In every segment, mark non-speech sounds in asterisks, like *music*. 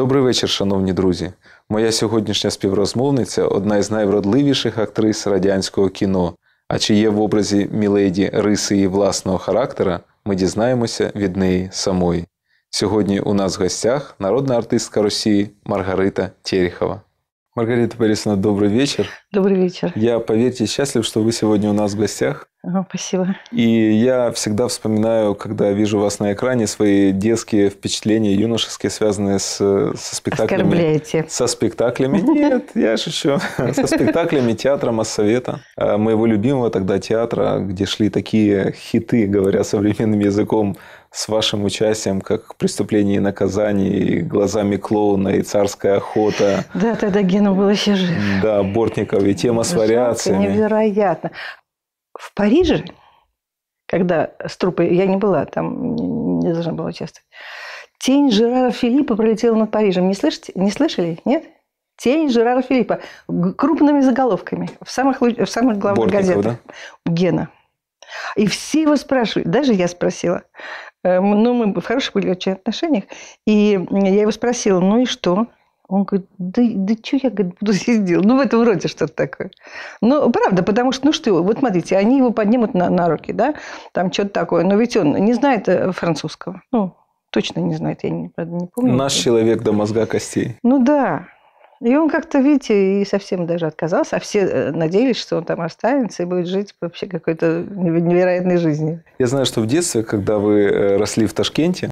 Добрий вечір, шановні друзі. Моя сьогоднішня співрозмовниця одна із найвродливіших актрис радянського кіно. А чи є в образі Міледі риси її власного характера, ми дізнаємося від неї самої. Сьогодні у нас в гостях народна артистка Росії Маргарита Терехова. Маргарита Борисовна, добрий вечер. Добрый вечер. Я, поверьте, счастлив, что вы сегодня у нас в гостях. Спасибо. И я всегда вспоминаю, когда вижу вас на экране, свои детские впечатления юношеские, связанные с, э, со спектаклями. Оскорбляете. Со спектаклями. Нет, я шучу. *laughs* Со спектаклями театра Моссовета. А, моего любимого тогда театра, где шли такие хиты, говоря современным языком, с вашим участием, как «Преступление и наказание», и «Глазами клоуна», и «Царская охота». Да, тогда Гена был еще жив. Да, Бортников, и тема с Жалко, вариациями. невероятно в Париже, когда с трупой, я не была там, не должна была участвовать, тень Жерара Филиппа пролетела над Парижем. Не, слышите? не слышали? Нет? Тень Жерара Филиппа крупными заголовками в самых, в самых главных Бортников, газетах. Да? Гена. И все его спрашивают, даже я спросила, эм, ну, мы в хороших были очень отношениях, и я его спросила, ну и что? Он говорит, да, да что я говорит, буду здесь делать? Ну, в этом роде что-то такое. Ну, правда, потому что, ну что, вот смотрите, они его поднимут на, на руки, да, там что-то такое. Но ведь он не знает э, французского. Ну, точно не знает, я не, правда, не помню. Наш человек до мозга костей. Ну, да. И он как-то, видите, и совсем даже отказался, а все э, надеялись, что он там останется и будет жить вообще какой-то невероятной жизнью. Я знаю, что в детстве, когда вы э, росли в Ташкенте,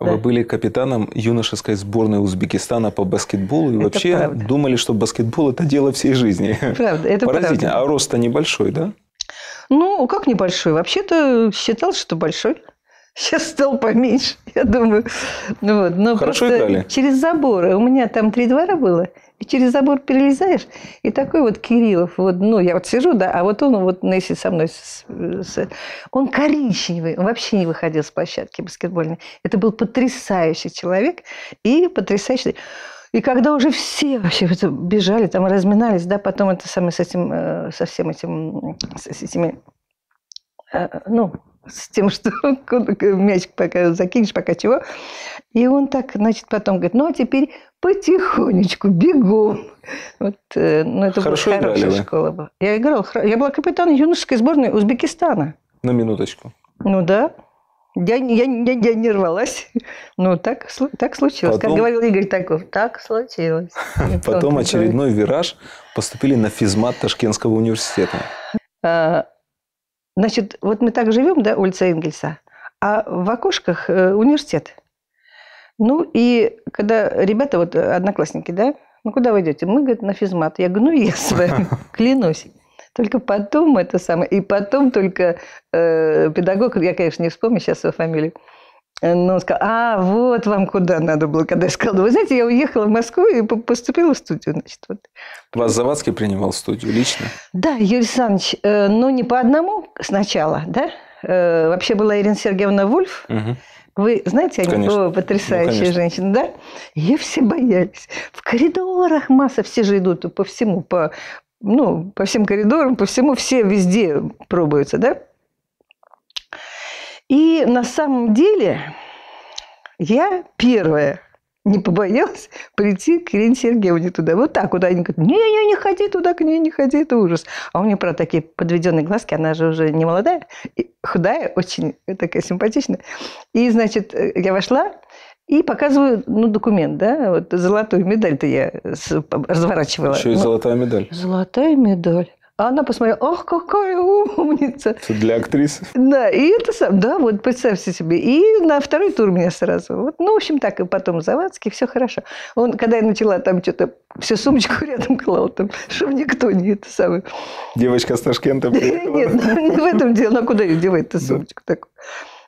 вы да. были капитаном юношеской сборной Узбекистана по баскетболу и это вообще правда. думали, что баскетбол это дело всей жизни. Правда, это Поразительно. Правда. А рост-то небольшой, да? Ну, как небольшой? Вообще-то считал, что большой. Сейчас стал поменьше, я думаю. Ну вот. Но Хорошо играли? Через заборы. У меня там три двора было. И через забор перелезаешь, и такой вот Кириллов, вот, ну, я вот сижу, да, а вот он вот Несси со мной, с, с, он коричневый, он вообще не выходил с площадки баскетбольной. Это был потрясающий человек и потрясающий... И когда уже все вообще бежали, там разминались, да, потом это самое с этим, э, со всем этим, с этими, э, ну, с тем, что *laughs* мячик пока закинешь, пока чего. И он так, значит, потом говорит, ну, а теперь потихонечку, бегом. Вот, э, ну, это Хорошо была хорошая играли, школа. Вы? Я играл, я была капитаном юношеской сборной Узбекистана. На минуточку. Ну да. Я, я, я, я не рвалась. Ну, так, так случилось. Потом, как говорил Игорь Таков, так случилось. *laughs* Потом очередной вираж поступили на физмат Ташкентского университета. А, Значит, вот мы так живем, да, улица Энгельса, а в окошках э, университет. Ну и когда ребята, вот одноклассники, да, ну куда вы идете? Мы, говорит, на физмат. Я говорю, ну я с вами, *laughs* клянусь. Только потом это самое, и потом только э, педагог, я, конечно, не вспомню сейчас его фамилию, Э, Но ну, он сказал, а, вот вам куда надо было, когда я сказала. Вы знаете, я уехала в Москву и поступила в студию. Значит, вот. Вас Завадский принимал в студию лично? Да, Юрий Александрович, э, ну не по одному сначала, да? Э, вообще была Ирина Сергеевна Вульф. Угу. Вы знаете о ней? потрясающая ну, женщина, да? Ее все боялись. В коридорах масса, все же идут по всему, по, ну, по всем коридорам, по всему, все везде пробуются, да? И на самом деле я первая не побоялась прийти к Ирине Сергеевне туда. Вот так вот. Они говорят, не-не, не ходи туда, к ней не ходи, это ужас. А у нее, правда, такие подведенные глазки, она же уже не молодая, худая, очень такая симпатичная. И, значит, я вошла, и показываю, ну, документ, да, вот золотую медаль-то я разворачивала. Еще и ну, золотая медаль. Золотая медаль. А она посмотрела, ах, какая умница. Это для актрисы. Да, и это сам, да, вот представьте себе. И на второй тур меня сразу. Вот, ну, в общем, так и потом Завадский, все хорошо. Он, когда я начала там что-то, всю сумочку *laughs* рядом клал, там, чтобы никто не это самое. Девочка с Ташкента *laughs* Нет, ну, не в этом дело. Ну, а куда ее девать-то сумочку такую?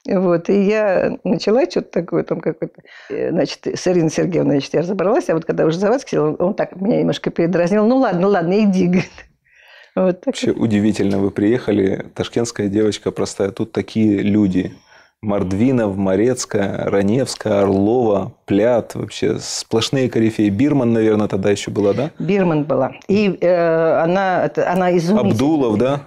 Вот, и я начала что-то такое, там какой то э, значит, с Ириной Сергеевной, значит, я разобралась, а вот когда уже Завадский сел, он, он так меня немножко передразнил, ну ладно, ладно, иди, *laughs* говорит. Вот Вообще удивительно, вы приехали, ташкентская девочка простая, тут такие люди. Мордвинов, Морецкая, Раневская, Орлова, Плят, вообще сплошные корифеи. Бирман, наверное, тогда еще была, да? Бирман была. И э, она, она изумительная. Абдулов, да?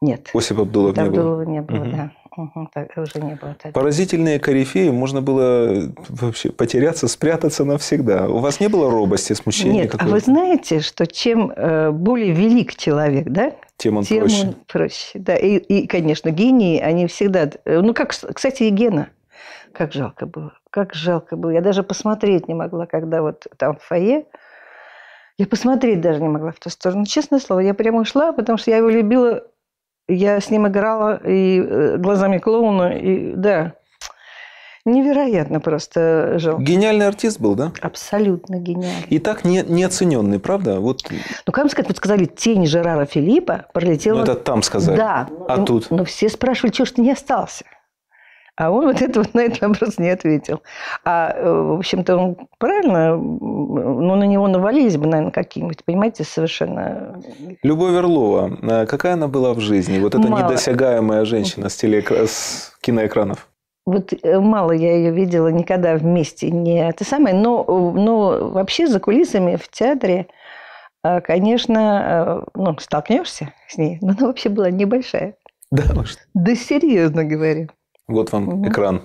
Нет. Осип Абдулов не Абдулова было. не было, угу. да. Угу, уже не было. Поразительные корифеи, можно было э, вообще потеряться, спрятаться навсегда. У вас не было робости, смущения? Нет, а вы знаете, что чем э, более велик человек, да? Тем он тем проще. Он проще, да. И, и, конечно, гении, они всегда... Э, ну, как, кстати, и Гена. Как жалко было. Как жалко было. Я даже посмотреть не могла, когда вот там в фойе... Я посмотреть даже не могла в ту сторону. Честное слово, я прямо ушла, потому что я его любила я с ним играла и э, глазами клоуна, и да. Невероятно просто жил. Гениальный артист был, да? Абсолютно гениальный. И так не, неоцененный, правда? Вот... Ну, как сказать, вот сказали, тень Жерара Филиппа пролетела... Ну, это там сказали. Да. А но, ну, тут? Но ну, все спрашивали, чего ж ты не остался? А он вот это вот на этот вопрос не ответил. А, э, в общем-то, он правильно, но ну, на него навалились бы, наверное, какие-нибудь, понимаете, совершенно... Любовь Верлова, э, какая она была в жизни? Вот эта Мало. недосягаемая женщина с, телеэкра... с киноэкранов. Вот э, мало я ее видела никогда вместе, не это самое, но, но вообще за кулисами в театре, конечно, ну, столкнешься с ней, но она вообще была небольшая. Да, может. Да серьезно говорю. Вот вам угу. экран.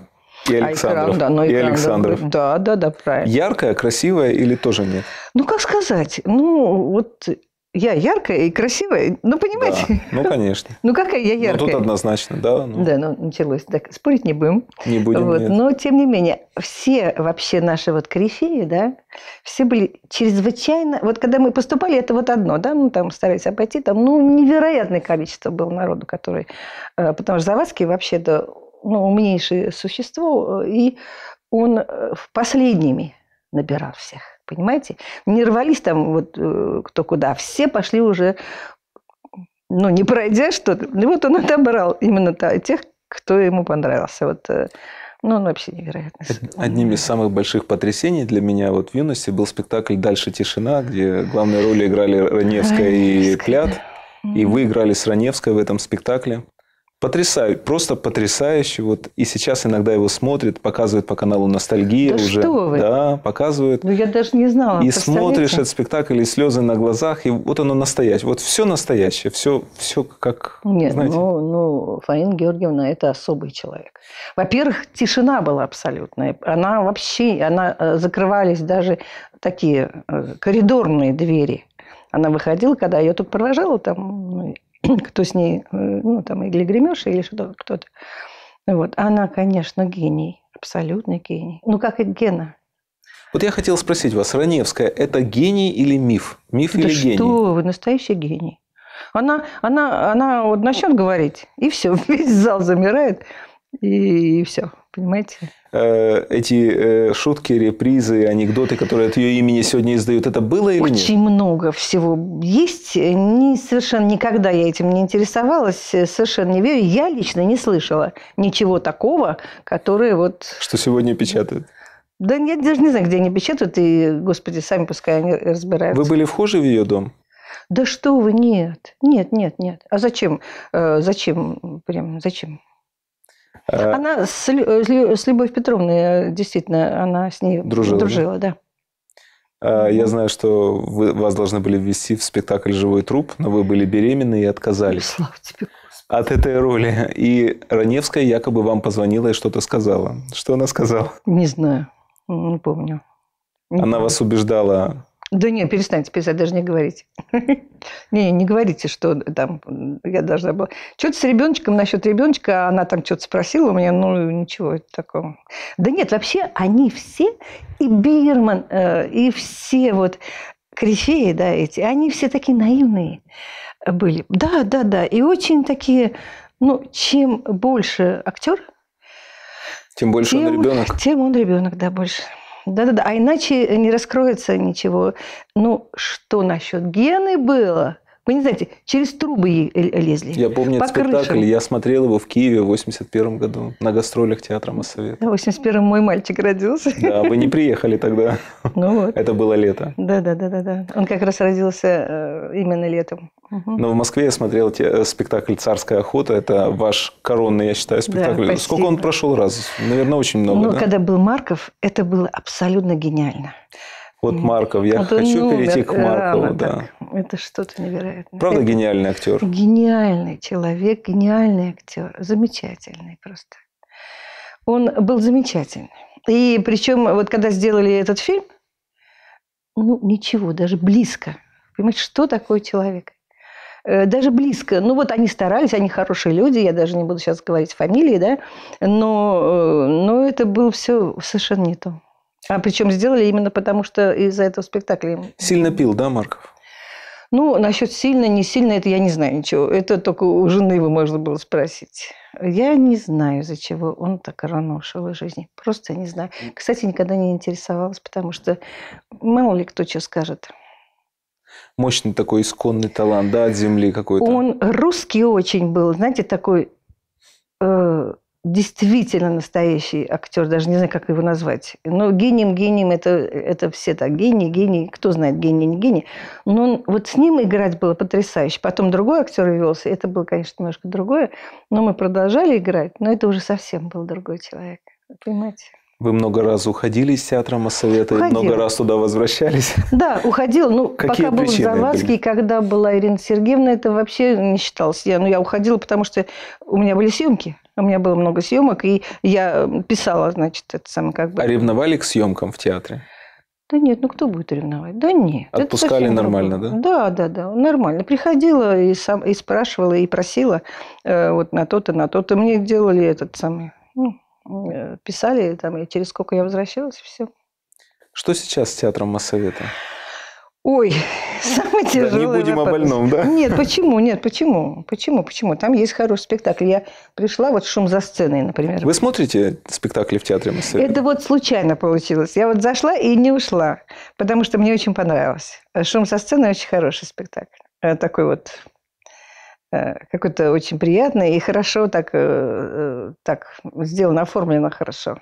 И а Александров. А экран, да, но и экран, Александров. Да, да, да, правильно. Яркая, красивая или тоже нет? Ну, как сказать? Ну, вот я яркая и красивая. Ну, понимаете? Да, ну, конечно. *laughs* ну, какая я яркая? Ну, тут однозначно, да. Ну. Да, ну, началось. Так, спорить не будем. Не будем, вот. нет. Но, тем не менее, все вообще наши вот корифеи, да, все были чрезвычайно... Вот когда мы поступали, это вот одно, да, ну, там старались обойти, там, ну, невероятное количество было народу, который... Э, потому что Завадский вообще, да, ну, умнейшее существо, э, и он э, последними набирал всех, понимаете? Не рвались там вот э, кто куда, все пошли уже, ну, не пройдя что-то. И вот он отобрал именно тех, кто ему понравился. Вот ну, он вообще невероятно Одним из самых больших потрясений для меня вот в юности был спектакль «Дальше тишина», где главные роли играли Раневская и Клят. И вы играли с Раневской в этом спектакле. Потрясающе, просто потрясающе. Вот и сейчас иногда его смотрят, показывают по каналу «Ностальгия» да уже. Что вы? Да, показывают. Ну, я даже не знала. И смотришь этот спектакль, и слезы на глазах, и вот оно настоящее. Вот все настоящее, все, все как, Нет, знаете. Ну, ну, Фаина Георгиевна – это особый человек. Во-первых, тишина была абсолютная. Она вообще, она э, закрывались даже такие э, коридорные двери. Она выходила, когда я ее тут провожала, там ну, кто с ней, э, ну, там, или гремеша, или что-то, кто-то. Вот. Она, конечно, гений, абсолютный гений. Ну, как и Гена. Вот я хотел спросить вас, Раневская – это гений или миф? Миф да или что гений? что вы, настоящий гений. Она, она, она вот начнет говорить, и все, *laughs* весь зал замирает, и, и все, понимаете? Э, эти э, шутки, репризы, анекдоты, которые от ее имени сегодня издают, это было или Очень нет? Очень много всего есть. Не, совершенно никогда я этим не интересовалась, э, совершенно не верю. Я лично не слышала ничего такого, которое вот... Что сегодня печатают? Да я даже не знаю, где они печатают, и, господи, сами пускай они разбираются. Вы были вхожи в ее дом? Да что вы, нет. Нет, нет, нет. А зачем? Зачем? Прям зачем? Э, она с, с Любовью Петровной, э, действительно, она с ней дружила, дружила да. Э, я знаю, что вы, вас должны были ввести в спектакль «Живой труп», но вы были беременны и отказались. Слава тебе, от этой роли. И Раневская якобы вам позвонила и что-то сказала. Что она сказала? Не знаю, не помню. Не она помню. вас убеждала да нет, перестаньте писать, даже не говорите. *laughs* не, не говорите, что там я должна была. Что-то с ребеночком, насчет ребеночка, она там что-то спросила у меня, ну ничего такого. Да нет, вообще они все, и Бирман, э, и все вот корифеи, да, эти, они все такие наивные были. Да, да, да. И очень такие, ну, чем больше актер, тем больше тем, он ребенок. Тем он ребенок, да, больше. Да-да-да, а иначе не раскроется ничего. Ну, что насчет гены было? Вы не знаете, через трубы лезли. Я помню этот спектакль, я смотрел его в Киеве в 81 году на гастролях театра Моссовет. В 81-м мой мальчик родился. Да, вы не приехали тогда. *laughs* Ну вот. Это было лето. Да, да, да, да, да. Он как раз родился э, именно летом. Но в Москве я смотрел те, э, спектакль «Царская охота». Это ваш коронный, я считаю, спектакль. Да, Сколько он прошел раз? Наверное, очень много. Ну, да? когда был Марков, это было абсолютно гениально. Вот Марков, я вот а хочу умер перейти к Маркову. А, да. Это что-то невероятное. Правда это гениальный актер? Гениальный человек, гениальный актер. Замечательный просто. Он был замечательный. И причем, вот когда сделали этот фильм, ну, ничего, даже близко. Понимаете, что такое человек? Э, даже близко. Ну вот они старались, они хорошие люди, я даже не буду сейчас говорить фамилии, да, но, э, но это было все совершенно не то. А причем сделали именно потому, что из-за этого спектакля. Сильно пил, да, Марков? Ну, насчет сильно, не сильно, это я не знаю ничего. Это только у жены его можно было спросить. Я не знаю, из-за чего он так рано ушел из жизни. Просто не знаю. Кстати, никогда не интересовалась, потому что мало ли кто что скажет. Мощный такой исконный талант, да, от земли какой-то. Он русский очень был, знаете, такой э, действительно настоящий актер, даже не знаю, как его назвать. Но гением, гением это, это все так, гений, гений, кто знает, гений, не гений. Но вот с ним играть было потрясающе. Потом другой актер велся, это было, конечно, немножко другое, но мы продолжали играть, но это уже совсем был другой человек, понимаете? Вы много раз уходили из театра Моссовета и много раз туда возвращались? Да, уходил, Ну, Какие пока был Завадский, когда была Ирина Сергеевна, это вообще не считалось. Я, ну, я уходила, потому что у меня были съемки. У меня было много съемок, и я писала, значит, это самое как бы. А ревновали к съемкам в театре? Да нет, ну кто будет ревновать? Да нет. Отпускали нормально, нормально, да? Да, да, да, нормально. Приходила и, сам, и спрашивала, и просила э, вот на то-то, на то-то. Мне делали этот самый, ну, э, писали там, и через сколько я возвращалась, все. Что сейчас с театром Моссовета? Ой, *laughs* самый тяжелый да, Не будем вопрос. о больном, да? Нет, почему, нет, почему, почему, почему? Там есть хороший спектакль. Я пришла, вот шум за сценой, например. Вы смотрите спектакли в театре Москвы? Это вот случайно получилось. Я вот зашла и не ушла, потому что мне очень понравилось. Шум со сценой очень хороший спектакль. Э, такой вот э, какой-то очень приятный и хорошо так, э, так сделано, оформлено хорошо.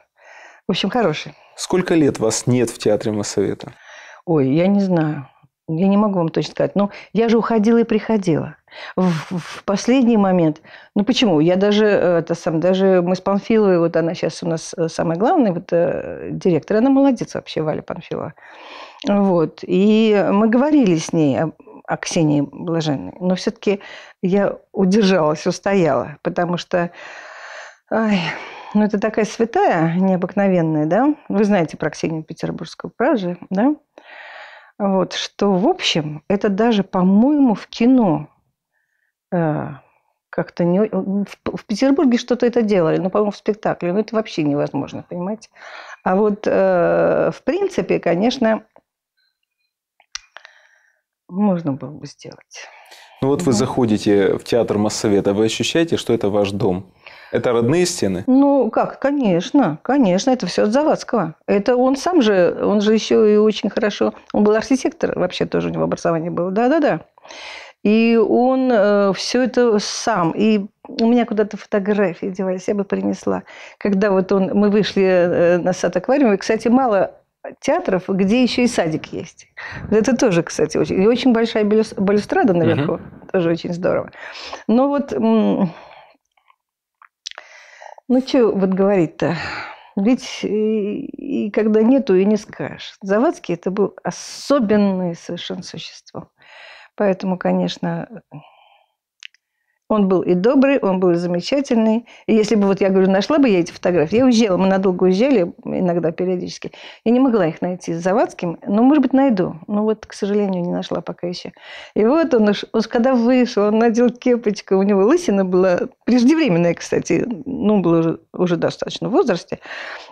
В общем, хороший. Сколько лет вас нет в театре Моссовета? Ой, я не знаю я не могу вам точно сказать, но ну, я же уходила и приходила. В, в последний момент, ну почему? Я даже, э, это сам, даже мы с Панфиловой, вот она сейчас у нас э, самая главная, вот э, директор, она молодец вообще, Валя Панфилова. Вот. И мы говорили с ней о, о Ксении Блаженной, но все-таки я удержалась, устояла, потому что ай, ну, это такая святая необыкновенная, да? Вы знаете про Ксению Петербургскую, правда же, да? Вот, что, в общем, это даже, по-моему, в кино э, как-то не... Э, в, в Петербурге что-то это делали, но, по-моему, в спектакле. но это вообще невозможно, понимаете? А вот, э, в принципе, конечно, можно было бы сделать. Ну, вот да. вы заходите в театр Моссовета, вы ощущаете, что это ваш дом? Это родные стены? Ну, как, конечно, конечно, это все от Завадского. Это он сам же, он же еще и очень хорошо, он был архитектор, вообще тоже у него образование было, да-да-да. И он э, все это сам. И у меня куда-то фотографии девались, я бы принесла. Когда вот он, мы вышли э, на сад аквариум, и, кстати, мало театров, где еще и садик есть. Это тоже, кстати, очень... И очень большая балюстрада наверху. Угу. Тоже очень здорово. Но вот ну, что вот говорить-то? Ведь и, и когда нету, и не скажешь. Завадский – это был особенное совершенно существо. Поэтому, конечно, он был и добрый, он был замечательный. И если бы, вот я говорю, нашла бы я эти фотографии, я уезжала, мы надолго уезжали, иногда периодически. Я не могла их найти с Завадским, но, может быть, найду. Но вот, к сожалению, не нашла пока еще. И вот он уж, уж когда вышел, он надел кепочку, у него лысина была преждевременная, кстати, ну, было уже, уже достаточно в возрасте.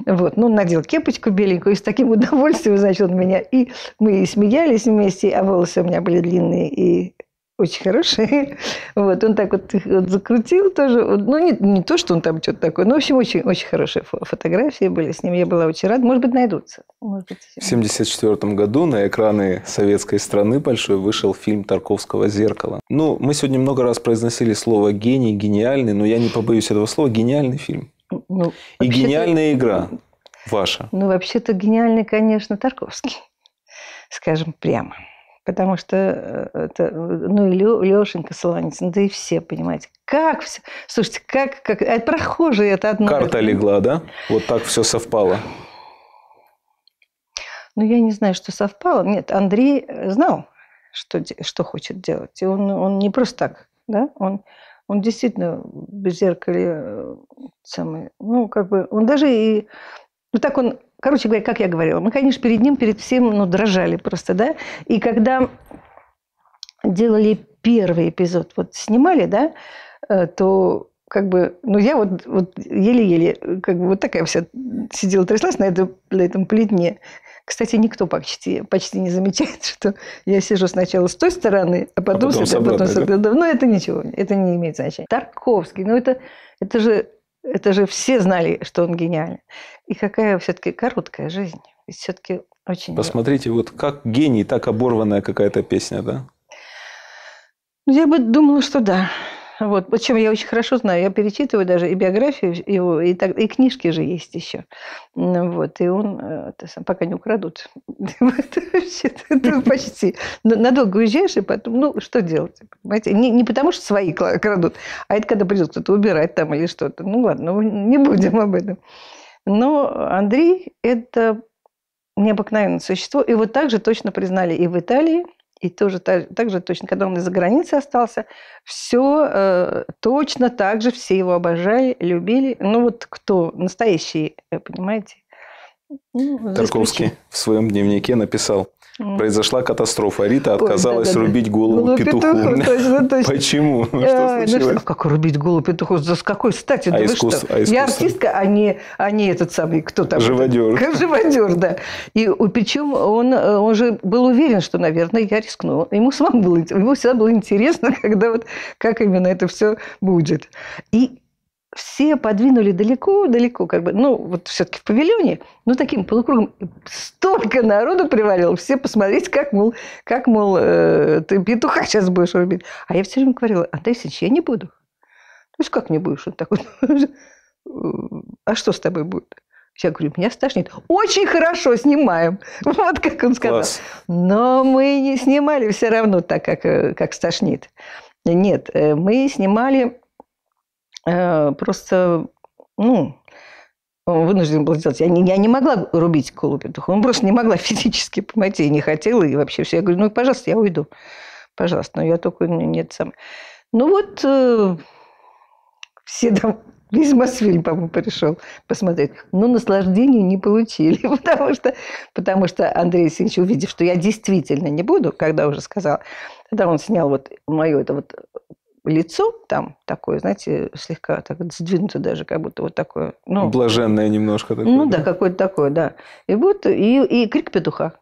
Вот, ну, надел кепочку беленькую, и с таким *laughs* удовольствием, значит, он меня... И мы и смеялись вместе, а волосы у меня были длинные, и очень хороший. *laughs* Вот, он так вот, вот закрутил тоже. Ну, не, не то, что он там что-то такое. Ну, в общем, очень, очень хорошие фотографии были с ним. Я была очень рада. Может быть, найдутся. Может быть, в 1974 году на экраны советской страны большой вышел фильм Тарковского «Зеркало». Ну, мы сегодня много раз произносили слово «гений», «гениальный», но я не побоюсь этого слова. Гениальный фильм. Ну, И гениальная игра ваша. Ну, вообще-то гениальный, конечно, Тарковский. Скажем прямо. Потому что, э, это, э, ну и Лешенька Солоницын, ну, да и все, понимаете, как все. Слушайте, как, как, это а прохожие, это одно. Карта легла, да? Вот так все совпало. Ну, я не знаю, что совпало. Нет, Андрей э, знал, что, что хочет делать. И он, он не просто так, да, он, он действительно в зеркале самый, ну, как бы, он даже и, ну, так он Короче говоря, как я говорила, мы, конечно, перед ним, перед всем, ну, дрожали просто, да. И когда делали первый эпизод, вот снимали, да, э, то как бы, ну, я вот, вот еле-еле, как бы вот такая вся сидела, тряслась на этом, на этом плетне. Кстати, никто почти, почти не замечает, *laughs* что я сижу сначала с той стороны, а потом, а потом с этой, а потом с этой. Да? Ну, это ничего, это не имеет значения. Тарковский, ну, это, это же это же все знали, что он гениален. И какая все-таки короткая жизнь. Ведь все-таки очень... Посмотрите, вот как гений, так оборванная какая-то песня, да? Я бы думала, что да. Вот. Причем я очень хорошо знаю, я перечитываю даже и биографию его, и, так, и книжки же есть еще. Вот. И он, э, это, пока не украдут. *laughs* Почти. Надолго уезжаешь, и потом, ну, что делать? Понимаете? Не, не потому, что свои крадут, а это когда придет кто-то убирать там или что-то. Ну, ладно, ну, не будем об этом. Но Андрей – это необыкновенное существо. И вот так же точно признали и в Италии – и тоже так, так же точно, когда он из-за границы остался, все э, точно так же все его обожали, любили. Ну вот кто настоящий, э, понимаете? Ну, Тарковский в своем дневнике написал, произошла катастрофа. Рита отказалась Ой, да, да, рубить голову, голову петуху. петуху точно, ну, точно. *laughs* Почему? Э, что ну, случилось? Ну, как рубить голову петуху? За какой стати? А да искус... а искус... Я артистка, а не, а не этот самый, кто там? Живодер. Этот? Живодер, да. И причем он, э, он же был уверен, что, наверное, я рискну. Ему самому было, ему всегда было интересно, *laughs* когда вот, как именно это все будет. И все подвинули далеко, далеко, как бы, ну, вот все-таки в павильоне, ну, таким полукругом. Столько народу привалило, все посмотреть, как, мол, как, мол, э, ты петуха сейчас будешь рубить. А я все время говорила, Андрей Алексеевич, я не буду. То «Ну, есть, как не будешь? Он такой, а что с тобой будет? Я говорю, меня стошнит. Очень хорошо снимаем. Вот как он сказал. Класс. Но мы не снимали все равно так, как, э, как стошнит. Нет, э, мы снимали Э, просто, ну, вынужден был сделать. Я не, я не могла рубить Колупитуха. Он ну, просто не могла *laughs* физически помочь. и не хотела. И вообще все. Я говорю, ну, пожалуйста, я уйду. Пожалуйста. Но я только... Ну, нет, сам. Ну, вот э, все там... Весь *laughs* Мосфильм, по-моему, пришел посмотреть. Но ну, наслаждения не получили, *laughs* потому что, потому что Андрей Алексеевич, увидев, что я действительно не буду, когда уже сказал, тогда он снял вот мою это вот лицо там такое, знаете, слегка так сдвинуто даже, как будто вот такое. Ну, Блаженное немножко такое. Ну да, да какое-то такое, да. И будет и, и крик петуха.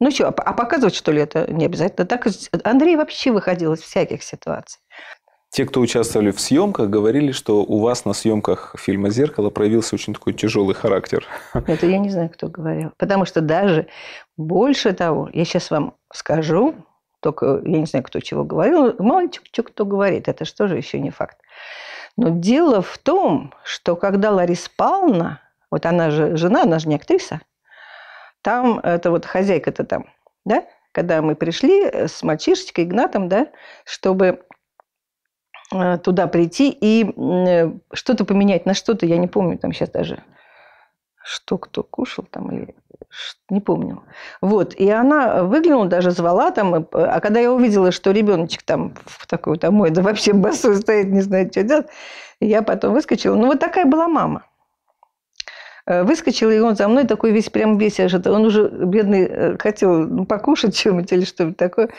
Ну что, а, а показывать, что ли, это не обязательно. Так Андрей вообще выходил из всяких ситуаций. Те, кто участвовали в съемках, говорили, что у вас на съемках фильма «Зеркало» проявился очень такой тяжелый характер. *laughs* Это я не знаю, кто говорил. Потому что даже больше того, я сейчас вам скажу, только, э, я не знаю, кто чего говорил, мальчик, что кто говорит, это что же еще не факт. Но дело в том, что когда Лариса Павловна, вот она же жена, она же не актриса, там, это вот хозяйка-то там, да, когда мы пришли э, с мальчишечкой Игнатом, да, чтобы э, туда прийти и что-то поменять на что-то, я не помню там сейчас даже, что кто кушал там или не помню. Вот, и она выглянула, даже звала там, э, а когда я увидела, что ребеночек там в такой домой, да вообще босой стоит, не знает, что делать, я потом выскочила. Ну, вот такая была мама. Э, выскочила, и он за мной такой весь, прям весь ожидал. Он уже, бедный, э, хотел ну, покушать чем-нибудь или что-нибудь такое.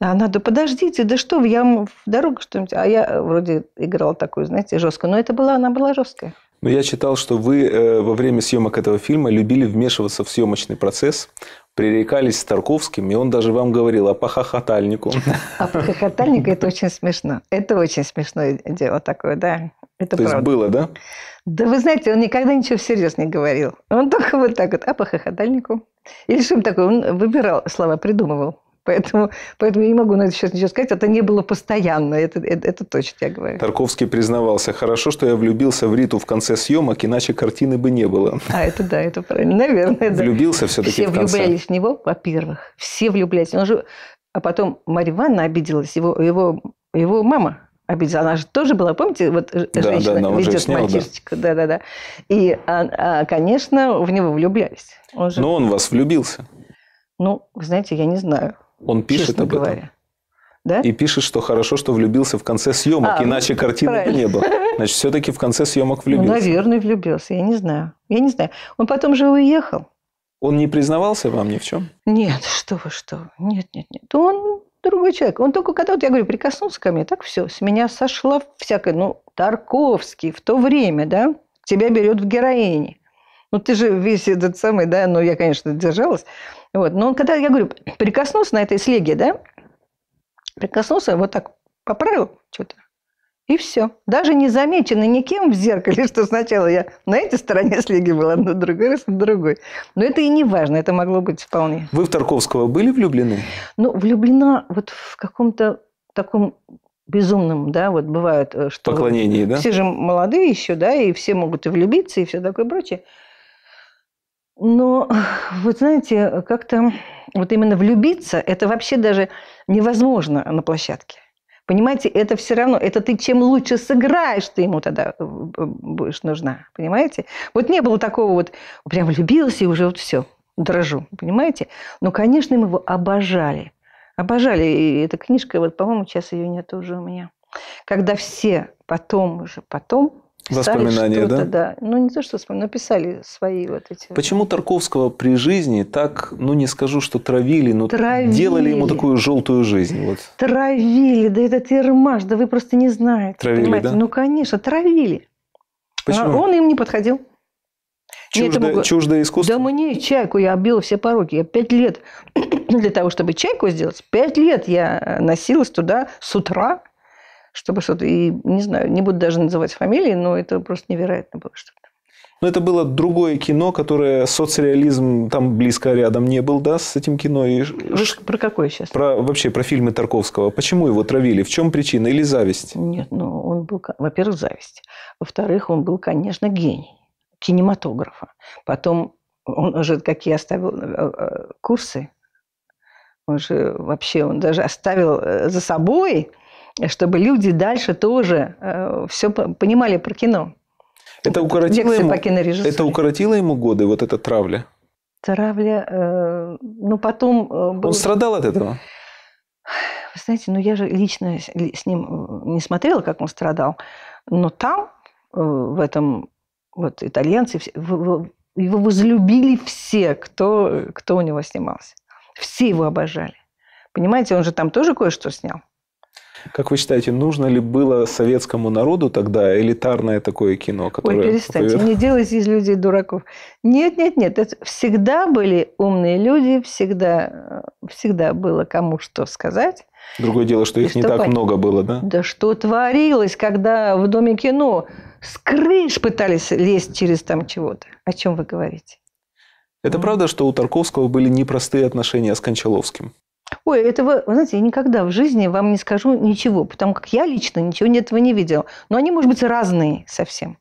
А она, да подождите, да что вы, я вам в дорогу что-нибудь. А я вроде играла такую, знаете, жесткую. Но это была, она была жесткая. Но я читал, что вы э, во время съемок этого фильма любили вмешиваться в съемочный процесс, пререкались с Тарковским, и он даже вам говорил о похохотальнику. А похохотальник *laughs* – а это очень смешно. Это очень смешное дело такое, да. Это То правда. есть было, да? Да вы знаете, он никогда ничего всерьез не говорил. Он только вот так вот, а похохотальнику. Или что-нибудь такое. Он выбирал слова, придумывал. Поэтому, поэтому я не могу на это сейчас ничего сказать. Это не было постоянно, это, это, это точно я говорю. Тарковский признавался, хорошо, что я влюбился в Риту в конце съемок, иначе картины бы не было. А, это да, это правильно. Наверное, да. Влюбился все-таки Все в конце. влюблялись в него, во-первых. Все влюблялись. Он же... А потом Марья Ивановна обиделась, его, его, его мама обидела. Она же тоже была, помните, вот женщина да, ведет снял, мальчишечка. Да. да, да, да. И, а, а, конечно, в него влюблялись. Он же... Но он вас влюбился. Ну, знаете, я не знаю. Он пишет честно об этом. Да? И пишет, что хорошо, что влюбился в конце съемок, а, иначе картины правильно. не было. Значит, все-таки в конце съемок ну, влюбился. Ну, наверное, влюбился, я не знаю. Я не знаю. Он потом же уехал. Он не признавался вам ни в чем? Нет, что вы, что Нет, нет, нет. Он другой человек. Он только когда, вот я говорю, прикоснулся ко мне, так все, с меня сошла всякая, ну, Тарковский в то время, да, тебя берет в героине. Ну, ты же весь этот самый, да, ну, я, конечно, держалась. Вот. Но он, когда, я говорю, прикоснулся на этой слеге, да, прикоснулся, вот так поправил что-то, и все. Даже не замечено никем в зеркале, *laughs* что сначала я на этой стороне слеги была, на другой раз на другой. Но это и не важно, это могло быть вполне. Вы в Тарковского были влюблены? Ну, влюблена вот в каком-то таком безумном, да, вот бывает, э, что... поклонение, да? Все же молодые еще, да, и все могут и влюбиться, и все такое прочее. Но, вот знаете, как-то вот именно влюбиться, это вообще даже невозможно на площадке. Понимаете, это все равно, это ты чем лучше сыграешь, ты ему тогда э, будешь нужна, понимаете? Вот не было такого вот, прям влюбился и уже вот все, дрожу, понимаете? Но, конечно, мы его обожали. Обожали. И эта книжка, вот, по-моему, сейчас ее нет уже у меня. Когда все потом уже, потом, Воспоминания, да? да? Ну, не то, что вспоминали, но писали свои вот эти. Почему Тарковского при жизни так, ну, не скажу, что травили, но травили. делали ему такую желтую жизнь? Вот. Травили, да это ты Ермаш, да вы просто не знаете. Травили, понимаете? да? Ну, конечно, травили. Почему? Но он им не подходил. Чуждо, мне чуждое искусство? Да мне чайку, я обила все пороки. Я пять лет *clears throat* для того, чтобы чайку сделать, пять лет я э, носилась туда с утра чтобы что-то... И не знаю, не буду даже называть фамилии, но это просто невероятно было что-то. Но это было другое кино, которое соцреализм там близко рядом не был, да, с этим кино. И... Вы про какое сейчас? Про, вообще про фильмы Тарковского. Почему его травили? В чем причина? Или зависть? Нет, ну он был, во-первых, зависть. Во-вторых, он был, конечно, гений кинематографа. Потом он уже какие оставил э, э, курсы. Он же вообще, он даже оставил э, за собой чтобы люди дальше тоже э, все понимали про кино. Это укоротило, ему, по это укоротило ему годы, вот эта травля? Травля, э, ну потом... Э, был... Он страдал от этого? Вы знаете, ну я же лично с ним э, не смотрела, как он страдал, но там, э, в этом, вот итальянцы, его возлюбили все, кто, кто у него снимался. Все его обожали. Понимаете, он же там тоже кое-что снял. Как вы считаете, нужно ли было советскому народу тогда элитарное такое кино? Которое Ой, перестаньте, повер... не делайте из людей дураков. Нет, нет, нет, это всегда были умные люди, всегда, э, всегда было кому что сказать. Другое дело, что их что не так пон... много было, да? Да что творилось, когда в Доме кино с крыш пытались лезть через там чего-то. О чем вы говорите? Это правда, что у Тарковского были непростые отношения с Кончаловским? Ой, этого, вы знаете, я никогда в жизни вам не скажу ничего, потому как я лично ничего этого не видела. Но они, может быть, разные совсем.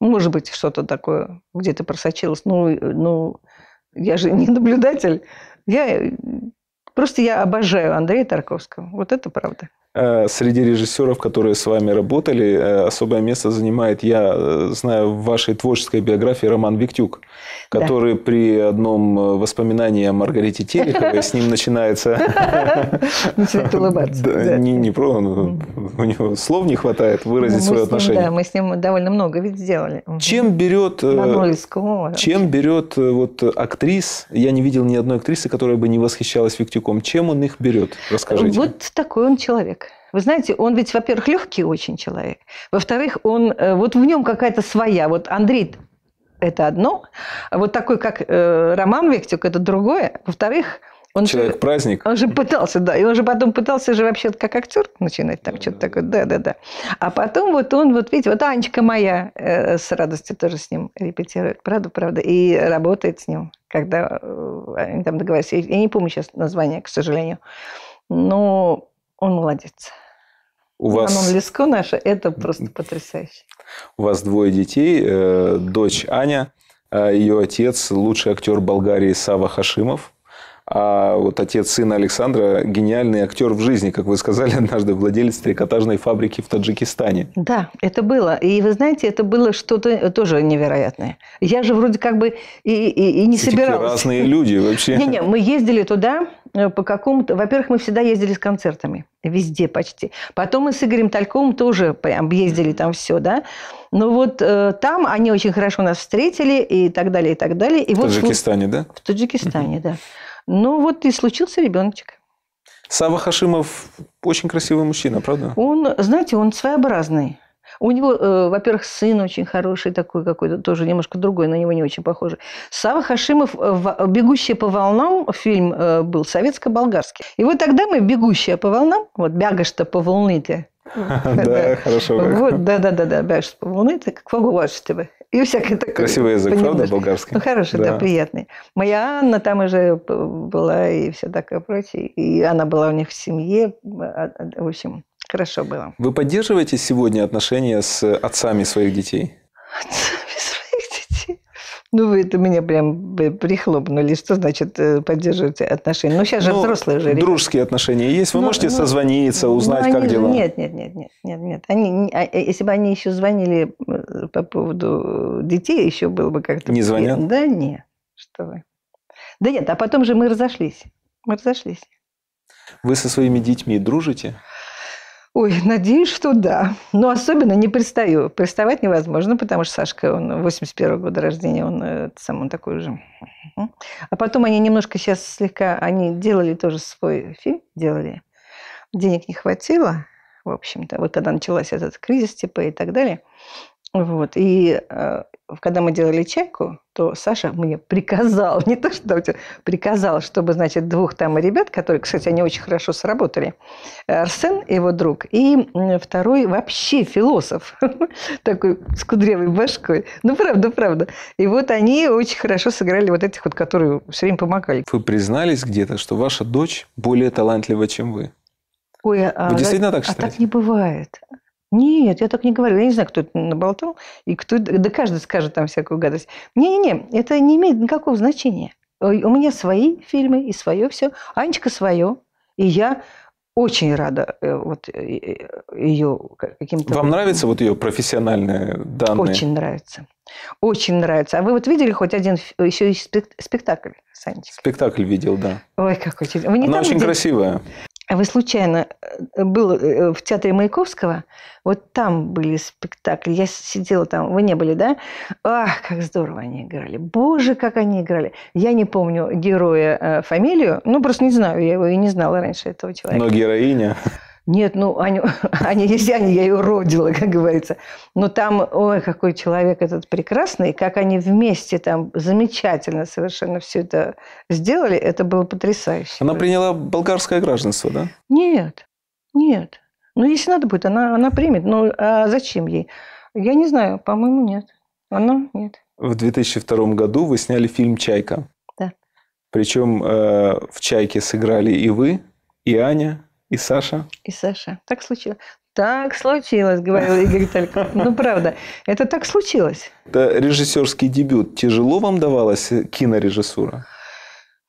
Может быть, что-то такое где-то просочилось. Ну, э, ну, я же не наблюдатель. Я э, Просто я обожаю Андрея Тарковского. Вот это правда. Э, среди режиссеров, которые с вами работали, э, особое место занимает, я э, знаю, в вашей творческой биографии Роман Виктюк, который да. при одном воспоминании о Маргарите Тереховой с ним начинается... *laughs* Начинает улыбаться. Не про, ну, у него слов не хватает выразить ну, свое отношение. Да, мы с ним довольно много ведь сделали. Чем берет... Чем берет вот актрис, я не видел ни одной актрисы, которая бы не восхищалась Виктюком, чем он их берет? Расскажите. Вот такой он человек. Вы знаете, он ведь, во-первых, легкий очень человек. Во-вторых, он, э, вот в нем какая-то своя. Вот Андрей это одно. А вот такой, как э, Роман Вектюк, это другое. Во-вторых, он Человек-праздник. Же, он же пытался, да. И он же потом пытался же вообще как актер начинать там да, что-то да, такое. Да-да-да. А потом вот он, вот видите, вот Анечка моя э, с радостью тоже с ним репетирует. Правда, правда. И работает с ним, когда э, они там договорились. Я не помню сейчас название, к сожалению. Но он молодец. У вас... Анон Леско наша, это просто потрясающе. У вас двое детей, э, дочь Аня, э, ее отец – лучший актер Болгарии Сава Хашимов. А вот отец сына Александра – гениальный актер в жизни, как вы сказали *laughs* однажды, владелец трикотажной фабрики в Таджикистане. Да, это было. И вы знаете, это было что-то э, тоже невероятное. Я же вроде как бы и, и, и не Эти собиралась. разные люди вообще. Не-не, мы ездили туда, Э, по какому-то... Во-первых, мы всегда ездили с концертами. Везде почти. Потом мы с Игорем Тальковым тоже прям ездили там все, да. Но вот э, там они очень хорошо нас встретили и так далее, и так далее. И в вот Таджикистане, в... да? В Таджикистане, да. Ну вот и случился ребеночек. Сава Хашимов очень красивый мужчина, правда? Он, знаете, он своеобразный. У него, э, во-первых, сын очень хороший такой какой-то, тоже немножко другой, на него не очень похожий. Сава Хашимов э, в э, «Бегущая по волнам» фильм э, был советско-болгарский. И вот тогда мы «Бегущая по волнам», вот «Бягаш-то по волныте», да, хорошо. *laughs* да, да, да, да, бяжешь по волны, так как вагуашь тебе. И всякое такое. Красивый язык, правда, болгарский? Ну, хороший, да, приятный. Моя Анна там уже была и все такое прочее. И она была у них в семье. Э, в общем, Хорошо было. Вы поддерживаете сегодня отношения с отцами своих детей? Отцами своих детей? Ну, вы это меня прям прихлопнули. Что значит э, поддерживать отношения? Ну, сейчас же ну, взрослые же. Ребята. Дружеские отношения есть. Вы ну, можете ну, созвониться, ну, узнать, ну, как дела? Нет, нет, нет, нет, нет, нет. Они, а, э, если бы они еще звонили э, по поводу детей, еще было бы как-то... Не звонят? Да нет, что вы. Да нет, а потом же мы разошлись. Мы разошлись. Вы со своими детьми дружите? Ой, надеюсь, что да. Но особенно не пристаю. Приставать невозможно, потому что Сашка, он 81 года рождения, он э, сам он такой же. А потом они немножко сейчас слегка, они делали тоже свой фильм, делали. Денег не хватило, в общем-то. Вот когда началась этот кризис типа и так далее. Вот. И э, когда мы делали чайку, то Саша мне приказал, *laughs* не то что приказал, чтобы, значит, двух там ребят, которые, кстати, они очень хорошо сработали, э, Арсен, его друг, и второй вообще философ, *laughs* такой с кудрявой башкой. Ну, правда, правда. И вот они очень хорошо сыграли вот этих вот, которые все время помогали. Вы признались где-то, что ваша дочь более талантлива, чем вы? Ой, а, действительно а так считаете? А так не бывает. Нет, я так не говорю. Я не знаю, кто это наболтал, и кто... Да каждый скажет там всякую гадость. Не-не-не, это не имеет никакого значения. У меня свои фильмы и свое все. Анечка свое. И я очень рада э, вот э, э, ее каким-то... Вам нравятся вот ее профессиональные данные? Очень нравится. Очень нравится. А вы вот видели хоть один еще и спектакль с Анечкой? Спектакль видел, да. Ой, какой чудесный. Она очень видели? красивая. А вы случайно э, был э, в театре Маяковского? Вот там были спектакли. Я сидела там, вы не были, да? Ах, как здорово они играли. Боже, как они играли. Я не помню героя э, фамилию. Ну, просто не знаю, я его и не знала раньше, этого человека. Но героиня. Нет, ну, Аню, *laughs* Аня если Аня, я ее родила, как говорится. Но там, ой, какой человек этот прекрасный, как они вместе там замечательно совершенно все это сделали, это было потрясающе. Она приняла болгарское гражданство, да? Нет, нет. Ну, если надо будет, она, она примет. Ну, а зачем ей? Я не знаю, по-моему, нет. Она нет. В 2002 году вы сняли фильм «Чайка». Да. Причем э, в «Чайке» сыграли и вы, и Аня, и Саша? И Саша. Так случилось. Так случилось, говорил Игорь Витальевич. *laughs* Ну, правда, это так случилось. Это режиссерский дебют. Тяжело вам давалась кинорежиссура?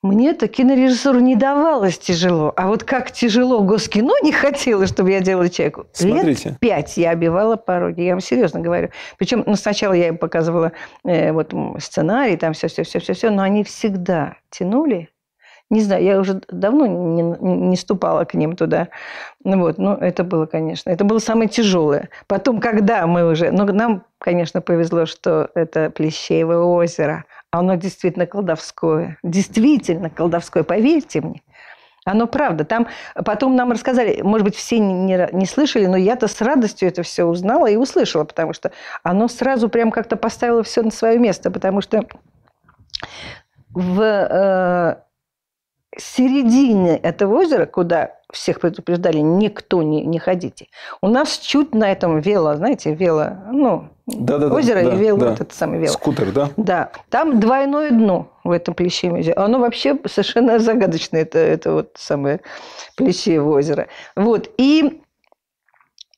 Мне это кинорежиссура не давалось тяжело. А вот как тяжело Госкино не хотело, чтобы я делала человеку. Смотрите. Лет пять я обивала пародии, я вам серьезно говорю. Причем ну, сначала я им показывала э, вот, сценарий, там все все-все-все-все, но они всегда тянули не знаю, я уже давно не, не ступала к ним туда. Ну Вот, ну, это было, конечно, это было самое тяжелое. Потом, когда мы уже... Ну, нам, конечно, повезло, что это Плещеево озеро. Оно действительно колдовское. Действительно колдовское, поверьте мне. Оно правда. Там потом нам рассказали, может быть, все не, не, не слышали, но я-то с радостью это все узнала и услышала, потому что оно сразу прям как-то поставило все на свое место, потому что в э, середине этого озера, куда всех предупреждали, никто не, не ходите. У нас чуть на этом вело, знаете, вело, ну, да, да, озеро да, вело, да. этот самый вело. Скутер, да? Да. Там двойное дно в этом Плещеевом Оно вообще совершенно загадочное, это, это вот самое Плещеево озеро. Вот. И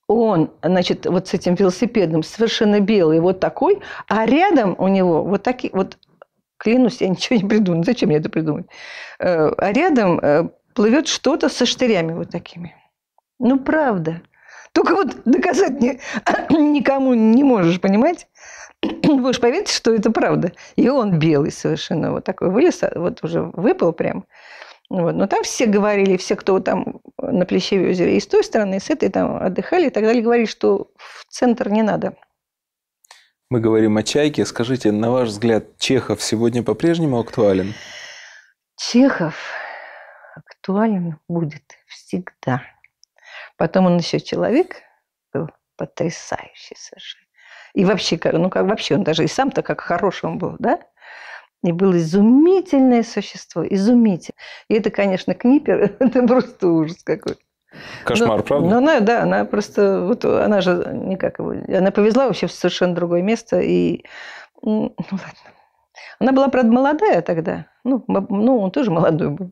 он, значит, вот с этим велосипедом, совершенно белый, вот такой, а рядом у него вот такие, вот клянусь, я ничего не придумаю. Ну, зачем мне это придумать? Э, а рядом э, плывет что-то со штырями вот такими. Ну, правда. Только вот доказать не, *coughs* никому не можешь, понимаете? Будешь поверить, что это правда. И он белый совершенно. Вот такой вылез, а вот уже выпал прям. Вот. Но там все говорили, все, кто там на плече озера и с той стороны, и с этой там отдыхали и так далее, говорили, что в центр не надо – мы говорим о Чайке. Скажите, на ваш взгляд, Чехов сегодня по-прежнему актуален? Чехов актуален будет всегда. Потом он еще человек был потрясающий совершенно. И вообще, ну как вообще, он даже и сам-то как хороший он был, да? И было изумительное существо, изумительное. И это, конечно, Книпер, *laughs* это просто ужас какой-то. Кошмар, но, ну, правда? Но ну, она, да, она просто, вот она же никак его, она повезла вообще в совершенно другое место, и, ну, ну ладно. Она была, правда, молодая тогда, ну, ну он тоже молодой был.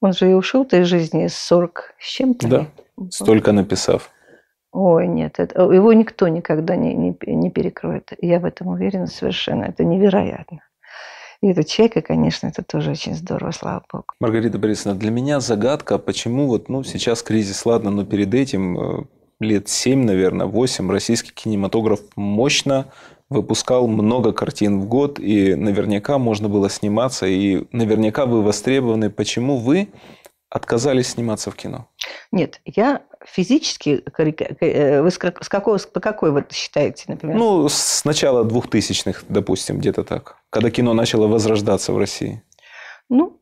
Он же и ушел из жизни с 40 с чем-то. Да, столько написав. Ой, нет, это, его никто никогда не, не, не перекроет. Я в этом уверена совершенно. Это невероятно. И эту чайка, конечно, это тоже очень здорово, слава богу. Маргарита Борисовна, для меня загадка, почему вот ну, сейчас кризис, ладно, но перед этим э, лет 7, наверное, 8 российский кинематограф мощно выпускал много картин в год, и наверняка можно было сниматься, и наверняка вы востребованы. Почему вы отказались сниматься в кино? Нет, я физически, э, э, вы с, какого, по какой вы считаете, например? Ну, с начала 2000-х, допустим, где-то так, когда кино начало возрождаться в России. Ну,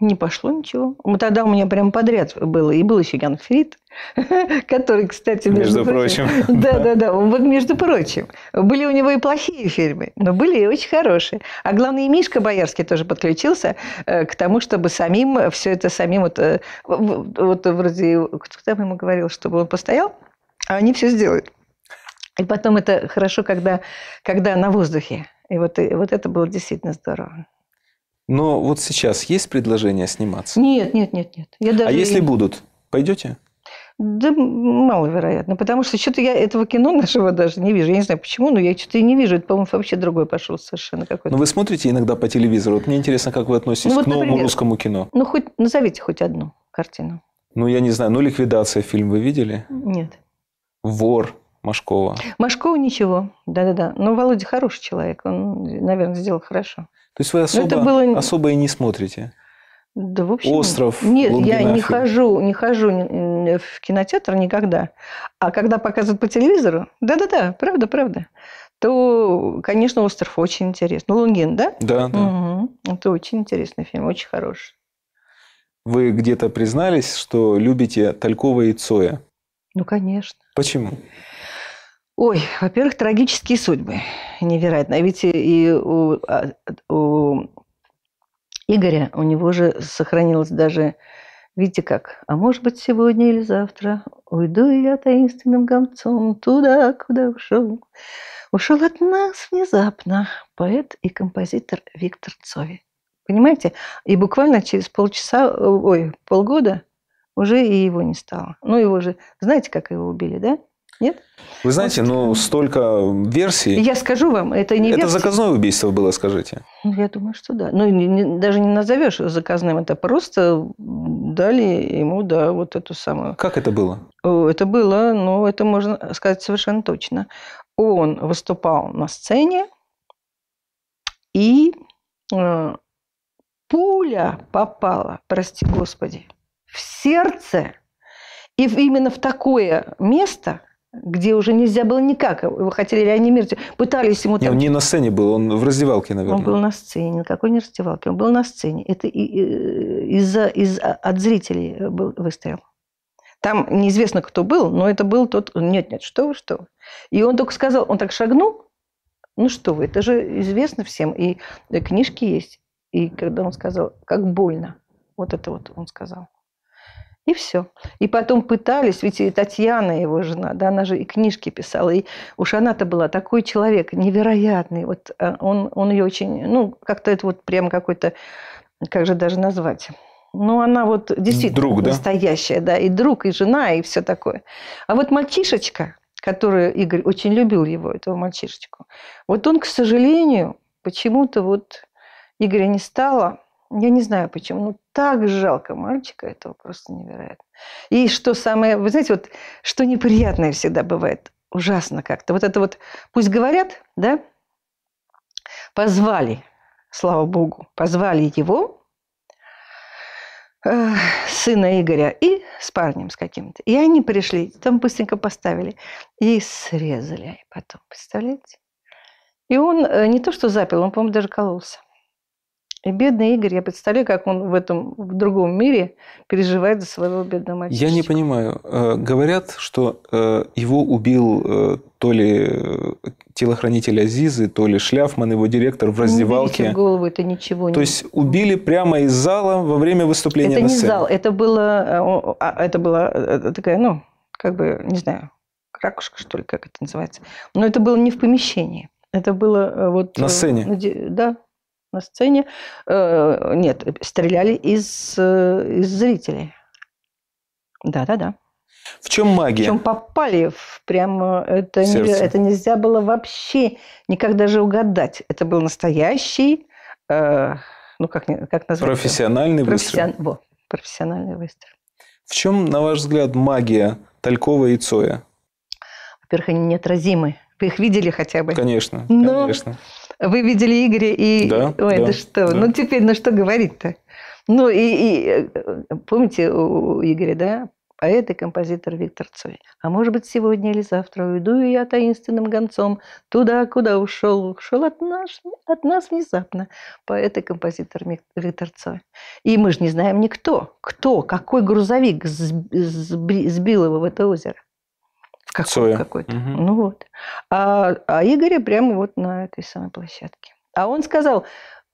не пошло ничего. Тогда у меня прям подряд было. И был еще Ян *laughs* который, кстати, между, между прочим... *laughs* Да, да, да. Вот, между прочим. Были у него и плохие фильмы, но были и очень хорошие. А главное, и Мишка Боярский тоже подключился э, к тому, чтобы самим все это самим... Вот, э, вот вроде... Кто то ему говорил, чтобы он постоял? А они все сделают. И потом это хорошо, когда, когда на воздухе. И вот, и вот это было действительно здорово. Но вот сейчас есть предложение сниматься? Нет, нет, нет, нет. Я а даже... А если будут, пойдете? Да маловероятно, потому что что-то я этого кино *laughs* нашего даже не вижу. Я не знаю почему, но я что-то и не вижу. Это, по-моему, вообще другой пошел совершенно какой-то. Но вы смотрите иногда по телевизору. Вот мне интересно, как вы относитесь ну, вот, к новому например, русскому кино. Ну, хоть назовите хоть одну картину. Ну, я не знаю. Ну, «Ликвидация» фильм вы видели? Нет. «Вор» Машкова. Машкова ничего. Да-да-да. Но Володя хороший человек. Он, наверное, сделал хорошо. То есть вы особо, было... особо и не смотрите. Да, в общем, Остров. Нет, я не хожу, не хожу в кинотеатр никогда. А когда показывают по телевизору, да-да-да, правда, правда, то, конечно, остров очень интересный. Ну, Лунгин, да? Да, да. Угу. Это очень интересный фильм, очень хороший. Вы где-то признались, что любите Талькова и Цоя. Ну, конечно. Почему? Ой, во-первых, трагические судьбы. Невероятно. Видите, и у, а, у Игоря, у него же сохранилось даже, видите как, а может быть сегодня или завтра уйду я таинственным гонцом туда, куда ушел. Ушел от нас внезапно поэт и композитор Виктор Цови. Понимаете? И буквально через полчаса, ой, полгода уже и его не стало. Ну, его же, знаете, как его убили, да? Нет? Вы знаете, вот. ну столько версий. Я скажу вам, это не Это версия. заказное убийство было, скажите. Ну, я думаю, что да. Ну, не, не, даже не назовешь заказным, это просто дали ему, да, вот эту самую. Как это было? Это было, ну, это можно сказать совершенно точно. Он выступал на сцене, и э, пуля попала, прости господи, в сердце, и именно в такое место – где уже нельзя было никак. Его хотели реанимировать. Пытались ему... Там... Не, он не на сцене был, он в раздевалке, наверное. Он был на сцене, какой не раздевалке. Он был на сцене. Это из-за, из, а, от зрителей был выстрел. Там неизвестно, кто был, но это был тот... Нет, нет, что вы, что вы. И он только сказал, он так шагнул. Ну что вы, это же известно всем. И книжки есть. И когда он сказал, как больно. Вот это вот он сказал. И все. И потом пытались, ведь и Татьяна, его жена, да, она же и книжки писала. И уж она-то была такой человек невероятный. Вот э, он, он ее очень, ну, как-то это вот прям какой-то, как же даже назвать. Ну, она вот действительно друг, настоящая, да? да, и друг, и жена, и все такое. А вот мальчишечка, который Игорь очень любил его, этого мальчишечку, вот он, к сожалению, почему-то вот Игоря не стало, я не знаю почему, ну, так жалко мальчика этого, просто невероятно. И что самое, вы знаете, вот что неприятное всегда бывает, ужасно как-то. Вот это вот, пусть говорят, да, позвали, слава богу, позвали его, сына Игоря, и с парнем с каким-то. И они пришли, там быстренько поставили, и срезали потом, представляете? И он э, не то что запил, он, по-моему, даже кололся. И бедный Игорь, я представляю, как он в этом, в другом мире переживает за своего бедного мальчика. Я не понимаю. Э, говорят, что э, его убил э, то ли телохранитель Азизы, то ли Шляфман, его директор в ну, раздевалке. Ну, голову, это ничего не... То есть убили прямо из зала во время выступления это на сцене. Это не зал, это было, а, это была такая, ну, как бы, не знаю, ракушка, что ли, как это называется. Но это было не в помещении. Это было вот... На сцене? Да, на сцене. Э, нет, стреляли из, э, из зрителей. Да-да-да. В чем магия? В чем попали в прямо это, не, это нельзя было вообще никак даже угадать. Это был настоящий, э, ну как, как назвать? Профессиональный выстрел. Профессион... Во, профессиональный выстрел. В чем, на ваш взгляд, магия Талькова и Цоя? Во-первых, они неотразимы. Вы их видели хотя бы? Конечно, Но... конечно. Вы видели Игоря и... Да, Ой, да, да что? Да. Ну, теперь на что говорить-то? Ну, и, и э, помните у Игоря, да? Поэт а и композитор Виктор Цой. А может быть, сегодня или завтра уйду я таинственным гонцом туда, куда ушел. Ушел от нас, от нас внезапно поэт и композитор Виктор Цой. И мы же не знаем никто, кто, какой грузовик сбил его в это озеро. Какой, какой-то. Угу. Ну вот. А, а Игоря прямо вот на этой самой площадке. А он сказал,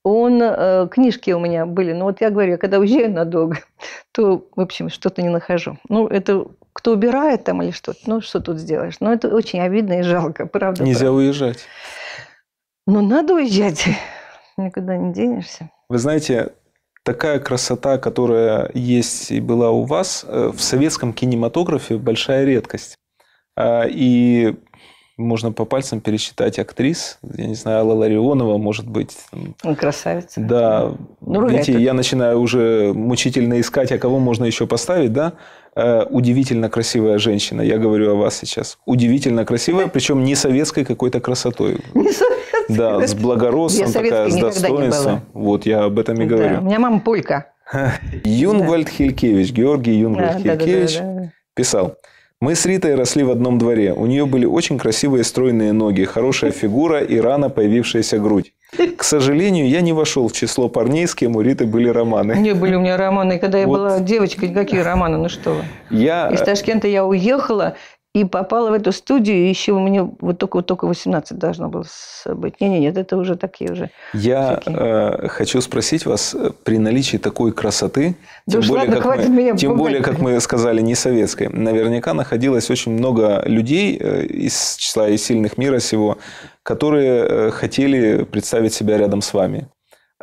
он, э, книжки у меня были, но ну вот я говорю, когда уезжаю надолго, *laughs* то, в общем, что-то не нахожу. Ну, это кто убирает там или что-то, ну, что тут сделаешь? Ну, это очень обидно и жалко, правда. Нельзя правда. уезжать. Но ну, надо уезжать. *laughs* Никуда не денешься. Вы знаете, такая красота, которая есть и была у вас, э, в советском кинематографе большая редкость. А, и можно по пальцам пересчитать актрис. Я не знаю, Алла Ларионова, может быть. Там... Красавица. Да. Ну, Видите, я начинаю уже мучительно искать, а кого можно еще поставить, да? Э, удивительно красивая женщина. Я говорю о вас сейчас. Удивительно красивая, причем не советской какой-то красотой. *laughs* Не советской. Да, с благородством, такая, с достоинством. Вот, я об этом и говорю. у меня мама полька. *laughs* Юнгвальд да. Хилькевич, Георгий Юнгвальд да, Хилькевич писал – мы с Ритой росли в одном дворе. У нее были очень красивые стройные ноги, хорошая фигура и рано появившаяся грудь. К сожалению, я не вошел в число парней, с кем у Риты были романы. Не были у меня романы. Когда я вот. была девочкой, какие романы, ну что вы. Я... Из э, Ташкента я уехала, и попала в эту студию, еще у меня вот только, только 18 должно было быть. Не, не, нет, это уже такие уже. Я всякие. э, хочу спросить вас, э, при наличии такой красоты, да тем, более, ладно, как мы, меня тем более, как мы сказали, не советской, наверняка находилось очень много людей э, из числа и сильных мира сего, которые э, хотели представить себя рядом с вами.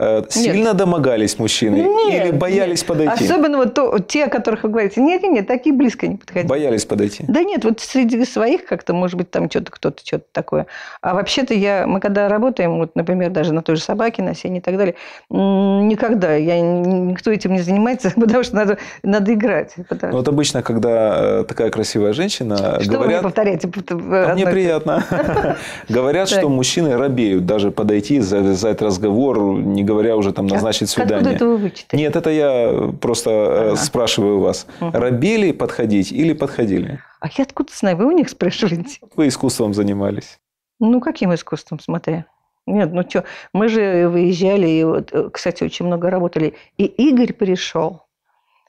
Э, сильно нет. домогались мужчины нет, или боялись нет. подойти? Особенно вот то, те, о которых вы говорите. Нет, нет, такие близко не подходили. Боялись подойти? Да нет, вот среди своих как-то, может быть, там что-то кто-то, что-то такое. А вообще-то я, мы когда работаем, вот, например, даже на той же собаке, на сене и так далее, никогда, я, никто этим не занимается, *laughs* потому что надо, надо играть. Потому... Ну, вот обычно, когда э, такая красивая женщина, что «А *laughs* говорят... Что вы повторяете? А мне приятно. Говорят, что мужчины робеют даже подойти, завязать разговор, не говоря уже там назначить а свидание. Откуда это вы вычитали? Нет, это я просто э, ага. спрашиваю вас. Угу. Рабели подходить или подходили? А я откуда знаю? Вы у них спрашиваете? Вы искусством занимались. Ну, каким искусством, смотря? Нет, ну что, мы же выезжали, и вот, э, кстати, очень много работали. И Игорь пришел,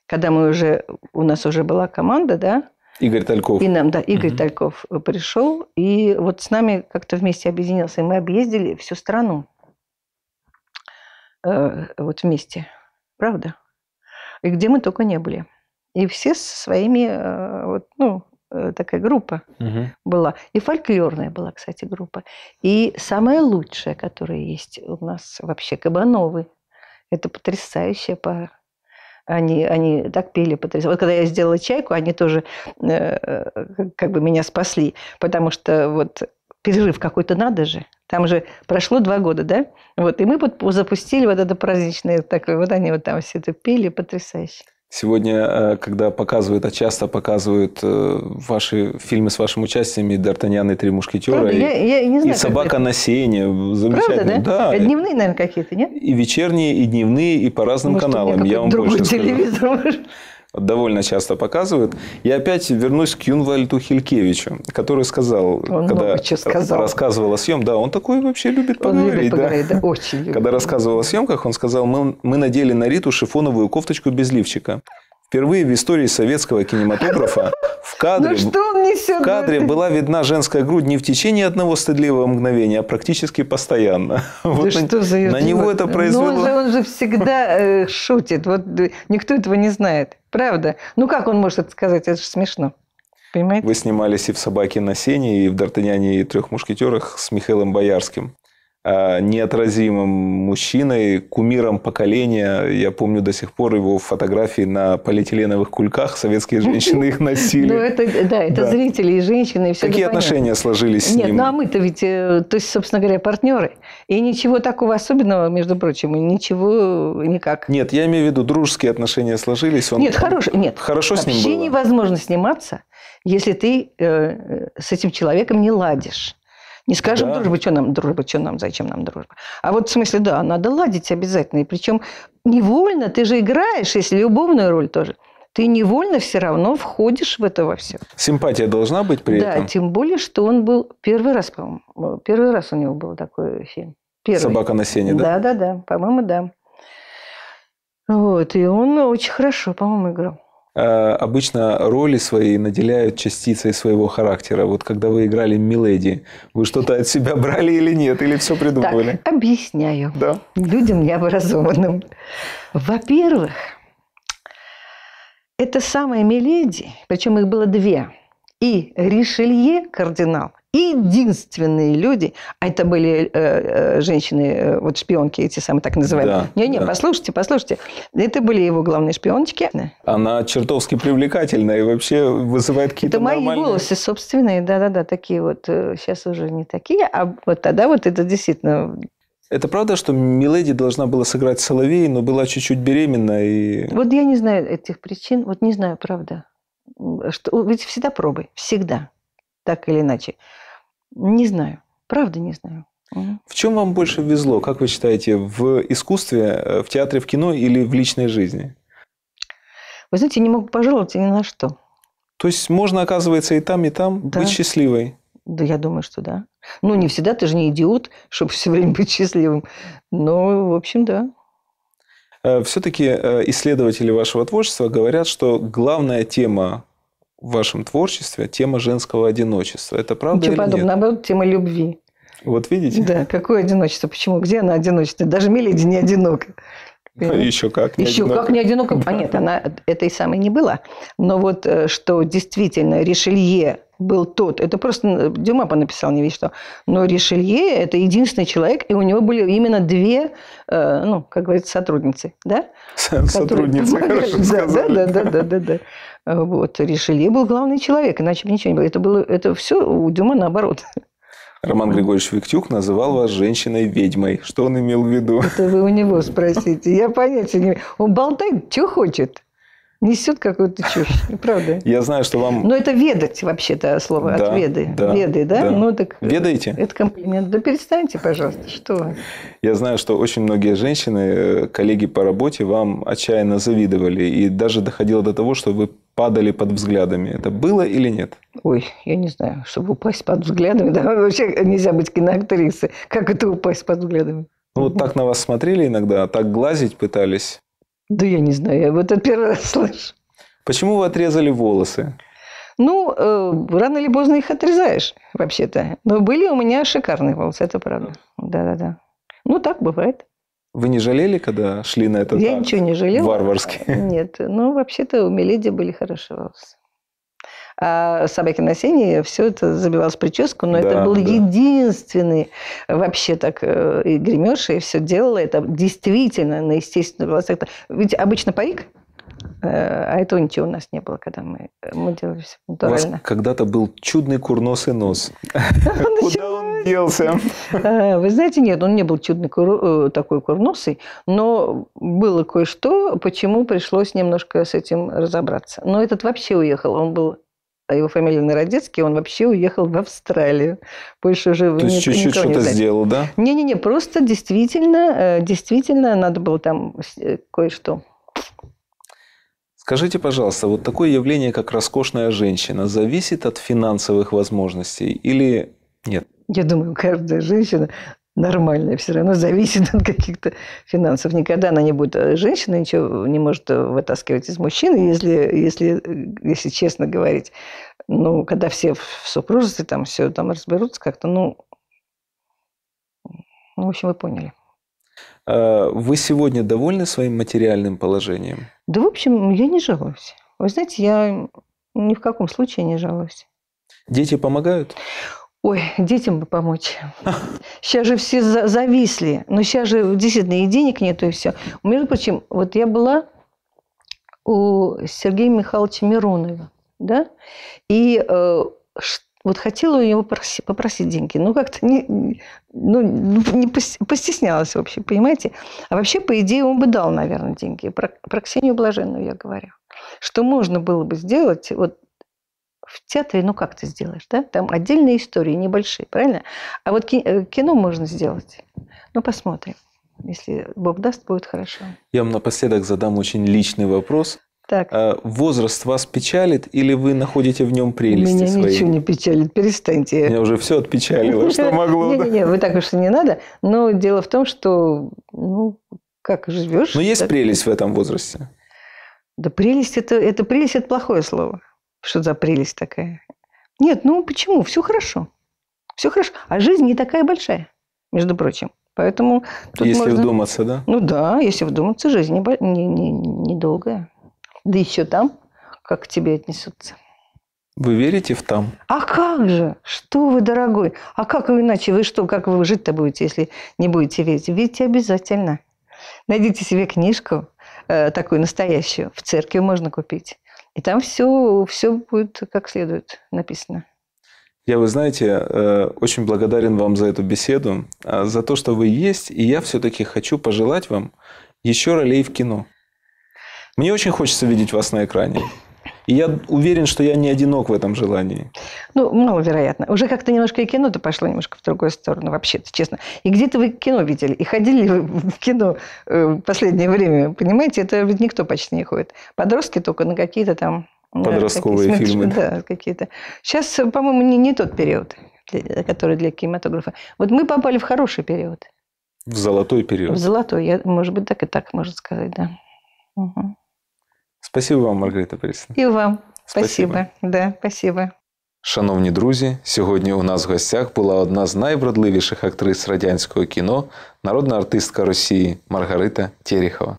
когда мы уже, у нас уже была команда, да? Игорь Тальков. И нам, да, Игорь угу. Тальков пришел, и вот с нами как-то вместе объединился, и мы объездили всю страну. Э, вот вместе. Правда? И где мы только не были. И все со своими, э, вот, ну, э, такая группа угу. была. И фольклорная была, кстати, группа. И самая лучшая, которая есть у нас вообще, Кабановы. Это потрясающая пара. Они, они так пели потрясающе. Вот когда я сделала «Чайку», они тоже э, как бы меня спасли. Потому что вот перерыв какой-то надо же. Там же прошло два года, да? Вот, и мы запустили вот это праздничное такое. Вот они вот там все это пели, потрясающе. Сегодня, э, когда показывают, а часто показывают э, ваши фильмы с вашим участием и «Д'Артаньян и три мушкетера», Правда, и, я, я не знаю, и «Собака это. на сене», э, замечательно. Правда, да? да? Дневные, наверное, какие-то, нет? И вечерние, и дневные, и по разным Может, каналам. я вам больше телевизор, скажу довольно часто показывают. Я опять вернусь к Юнвальду Хилькевичу, который сказал, он когда сказал. рассказывал о съем, да, он такой вообще любит он поговорить. Любит поговорить да. да, очень любит. Когда рассказывал о съемках, он сказал, мы, мы надели на Риту шифоновую кофточку без лифчика. Впервые в истории советского кинематографа в кадре, ну, в кадре была видна женская грудь не в течение одного стыдливого мгновения, а практически постоянно. *laughs* Да вот что на, за на него это ну, произвело... Ну он же, он же всегда э, шутит. Вот э, никто этого не знает. Правда? Ну как он может это сказать? Это же смешно. Понимаете? Вы снимались и в «Собаке на сене», и в Дартаньяне и трех мушкетерах» с Михаилом Боярским. Э, неотразимым мужчиной, кумиром поколения. Я помню до сих пор его фотографии на полиэтиленовых кульках. Советские женщины их носили. Ну, да, это зрители и женщины. Какие отношения сложились с Нет, ним? Нет, ну а мы-то ведь, э, то есть, собственно говоря, партнеры. И ничего такого особенного, между прочим, ничего э, никак. Нет, я имею в виду, дружеские отношения сложились. Нет, хорош... Нет, хорошо с ним было? Вообще невозможно сниматься, если ты с этим человеком не ладишь. Не скажем да. дружба, что нам дружба, что нам, зачем нам дружба. А вот в смысле, да, надо ладить обязательно. И причем невольно ты же играешь, если любовную роль тоже ты невольно все равно входишь в это во все. Симпатия должна быть при да, этом? Да, тем более, что он был первый раз, по-моему. Первый раз у него был такой фильм. Первый. «Собака на сене», да? Да, да, да. По-моему, да. Вот. И он очень хорошо, по-моему, играл. Э, обычно роли свои наделяют частицей своего характера. Вот когда вы играли Миледи, вы что-то от себя брали или нет? Или все придумывали? Так, объясняю. Да. Людям необразованным. Во-первых, это самая Миледи, причем их было две, и Ришелье, кардинал, единственные люди, а это были э, э женщины, э, вот шпионки эти самые так называемые. Да, Не-не, да. послушайте, послушайте. Это были его главные шпионочки. Она чертовски привлекательная и вообще вызывает какие-то Это мои волосы собственные, да-да-да, такие вот. Сейчас э, уже не такие, а вот тогда вот это действительно это правда, что Миледи должна была сыграть Соловей, но была чуть-чуть беременна и... Вот я не знаю этих причин, вот не знаю, правда. Что, ведь всегда пробы, всегда так или иначе. Не знаю. Правда не знаю. В чем вам больше везло, как вы считаете, в искусстве, э, в театре, в кино или в личной жизни? Вы знаете, не могу пожаловаться ни на что. То есть можно, оказывается, и там, и там да. быть счастливой? Да, я думаю, что да. Ну, не всегда, ты же не идиот, чтобы все время быть счастливым. Но, в общем, да. Э, Все-таки э, исследователи вашего творчества говорят, что главная тема в вашем творчестве тема женского одиночества. Это правда Ничего или подобного. нет? Наоборот, тема любви. Вот видите? Да, какое одиночество? Почему? Где она одиночество? Даже Миледи не одинока. Ну, Еще как не Еще одиноко. как не одиноко. Да. А нет, она этой самой не была. Но вот э, что действительно Ришелье был тот, это просто Дюма понаписал, не весь что, но Ришелье – это единственный человек, и у него были именно две, э, ну, как говорится, сотрудницы, да? Сотрудницы, хорошо *laughs* да, сказали. Да, да, да, да, да. Э, вот, решили. Я был главный человек, иначе бы ничего не было. Это, было, это все у Дюма наоборот. Роман Григорьевич Виктюк называл вас женщиной-ведьмой. Что он имел в виду? Это вы у него спросите. Я понятия не имею. Он болтает, что хочет. Несет какую-то чушь, ну, правда? Я знаю, что вам... Но ну, это ведать вообще-то слово, да, от веды. Да, Веды, да? да? Ну, так э, Ведаете? Это комплимент. Да перестаньте, пожалуйста, что Я знаю, что очень многие женщины, э, коллеги по работе, вам отчаянно завидовали. И даже доходило до того, что вы падали под взглядами. Это было или нет? Ой, я не знаю. Чтобы упасть под взглядами, *laughs* да, вообще нельзя быть киноактрисой. Как это упасть под взглядами? Ну, вот так на вас смотрели иногда, а так глазить пытались? Да я не знаю, я об этом первый раз слышу. Почему вы отрезали волосы? Ну, э, рано или поздно их отрезаешь, вообще-то. Но были у меня шикарные волосы, это правда. Да-да-да. Ну, так бывает. Вы не жалели, когда шли на этот Я акт? ничего не жалела. Варварский. А, нет. Ну, вообще-то у Мелиди были хорошие волосы. А собаки на сене, все это забивалось в прическу, но да, это был да. единственный вообще так э, и гримерша, и все делала это действительно на естественных волосах. Ведь обычно парик, э, а этого ничего у нас не было, когда мы, мы делали все натурально. У вас когда-то был чудный курносый нос. *laughs* Куда он делся? Э, вы знаете, нет, он не был чудный э, такой курносый, но было кое-что, почему пришлось немножко с этим разобраться. Но этот вообще уехал, он был а его фамилия Народецкий, он вообще уехал в Австралию. Больше уже То есть чуть-чуть что-то сделал, да? Не-не-не, просто действительно, э, действительно надо было там кое-что Скажите, пожалуйста, вот такое явление, как роскошная женщина, зависит от финансовых возможностей или нет? я думаю, каждая женщина нормальная, все равно зависит от каких-то финансов. Никогда она не будет... Э, женщина ничего не может э, вытаскивать из мужчины, если, если, э, если честно говорить. Ну, когда все в супружестве там все там разберутся как-то, ну... Ну, в общем, вы поняли. А вы сегодня довольны своим материальным положением? Да, в общем, я не жалуюсь. Вы знаете, я ни в каком случае не жалуюсь. Дети помогают? Ой, детям бы помочь. Сейчас же все за зависли. Но ну, сейчас же действительно и денег нету, и все. Между прочим, вот я была у Сергея Михайловича Миронова, да, и э, вот хотела у него проси, попросить деньги, но как-то не, ну, не постеснялась вообще, понимаете? А вообще, по идее, он бы дал, наверное, деньги. Про, про Ксению Блаженную я говорю. Что можно было бы сделать, вот в театре, ну как ты сделаешь, да? Там отдельные истории, небольшие, правильно? А вот э, кино можно сделать. Ну, посмотрим. Если Бог даст, будет хорошо. Я вам напоследок задам очень личный вопрос. Так. А возраст вас печалит или вы находите в нем прелести Меня свои? ничего не печалит, перестаньте. Меня уже все отпечалило, что *laughs* могло. не не вы так уж и не надо. Но дело в том, что, ну, как живешь. Но есть прелесть в этом возрасте. Да прелесть это, это прелесть это плохое слово. Что за прелесть такая? Нет, ну почему? Все хорошо. Все хорошо. А жизнь не такая большая, между прочим. Поэтому... если можно... вдуматься, да? Ну да, если вдуматься, жизнь не Не, не, не долгая. да еще там, как к тебе отнесутся. Вы верите в там? А как же? Что вы, дорогой? А как вы иначе? Вы что, как вы жить-то будете, если не будете верить? Верьте обязательно. Найдите себе книжку э, такую настоящую. В церкви можно купить. И там все, все будет как следует написано. Я, вы знаете, э, очень благодарен вам за эту беседу, а, за то, что вы есть. И я все-таки хочу пожелать вам еще ролей в кино. Мне очень хочется видеть вас на экране. И я уверен, что я не одинок в этом желании. Ну, маловероятно. Уже как-то немножко и кино-то пошло немножко в другую сторону, вообще-то, честно. И где-то вы кино видели, и ходили вы в кино э, в последнее время, понимаете? Это ведь никто почти не ходит. Подростки только на какие-то там... Ну, Подростковые какие фильмы. *laughs* Да, какие-то. Сейчас, э, по-моему, не, не тот период, э, который для кинематографа. Вот мы попали в хороший период. В золотой период. В золотой, я, может быть, так и так можно сказать, да. Угу. Спасибо вам, Маргарита Борисовна. І вам. Спасибо. спасибо. Да, спасибо. Шановні друзі, сьогодні у нас в гостях була одна з найвродливіших актрис радянського кіно, народна артистка Росії Маргарита Терехова.